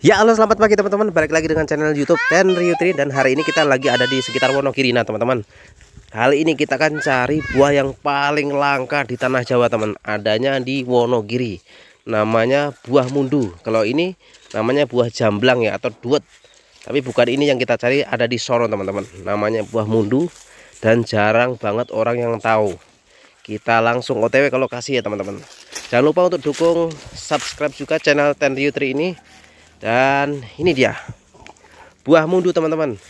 Ya halo selamat pagi teman-teman Balik lagi dengan channel youtube Utri Dan hari ini kita lagi ada di sekitar Wonogiri Nah teman-teman Kali ini kita akan cari buah yang paling langka di tanah Jawa teman Adanya di Wonogiri Namanya buah mundu Kalau ini namanya buah jamblang ya atau duet Tapi bukan ini yang kita cari ada di Soro teman-teman Namanya buah mundu Dan jarang banget orang yang tahu kita langsung otw ke lokasi ya teman-teman jangan lupa untuk dukung subscribe juga channel Utri ini dan ini dia buah mundu teman-teman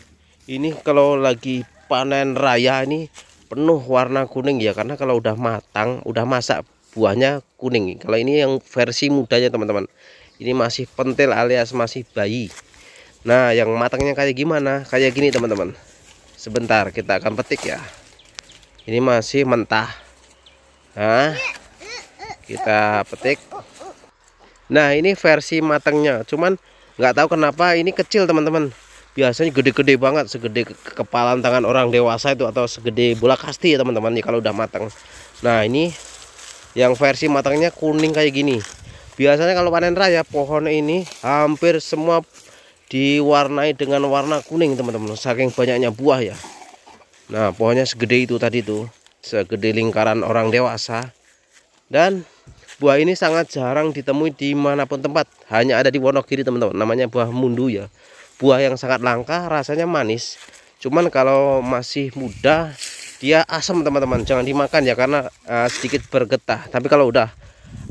ini kalau lagi panen raya ini penuh warna kuning ya karena kalau udah matang udah masak buahnya kuning kalau ini yang versi mudanya teman-teman ini masih pentil alias masih bayi nah yang matangnya kayak gimana kayak gini teman-teman sebentar kita akan petik ya ini masih mentah nah kita petik nah ini versi matangnya cuman nggak tahu kenapa ini kecil teman-teman biasanya gede-gede banget segede kepalan tangan orang dewasa itu atau segede bola kasti ya teman-teman ya kalau udah matang nah ini yang versi matangnya kuning kayak gini biasanya kalau panen raya pohon ini hampir semua diwarnai dengan warna kuning teman-teman saking banyaknya buah ya nah pohonnya segede itu tadi tuh segede lingkaran orang dewasa dan buah ini sangat jarang ditemui di manapun tempat hanya ada di Wonogiri teman-teman namanya buah mundu ya buah yang sangat langka rasanya manis cuman kalau masih muda dia asam teman-teman jangan dimakan ya karena uh, sedikit bergetah tapi kalau udah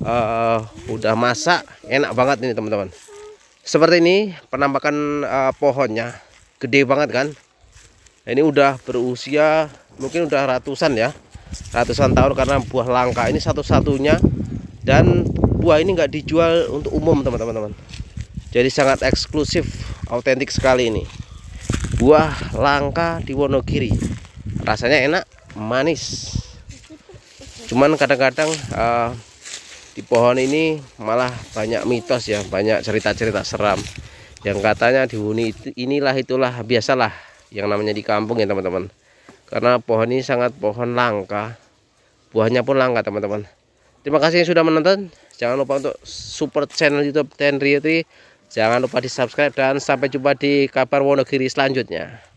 uh, udah masak enak banget ini teman-teman seperti ini penampakan uh, pohonnya gede banget kan ini udah berusia mungkin udah ratusan ya ratusan tahun karena buah langka ini satu-satunya dan buah ini nggak dijual untuk umum teman-teman jadi sangat eksklusif autentik sekali ini buah langka di Wonogiri rasanya enak manis cuman kadang-kadang uh, di pohon ini malah banyak mitos ya banyak cerita-cerita seram yang katanya dihuni itu inilah itulah biasalah yang namanya di kampung ya teman-teman karena pohon ini sangat pohon langka buahnya pun langka teman-teman Terima kasih yang sudah menonton. Jangan lupa untuk support channel YouTube Tenriati. Jangan lupa di subscribe dan sampai jumpa di kabar Wonogiri selanjutnya.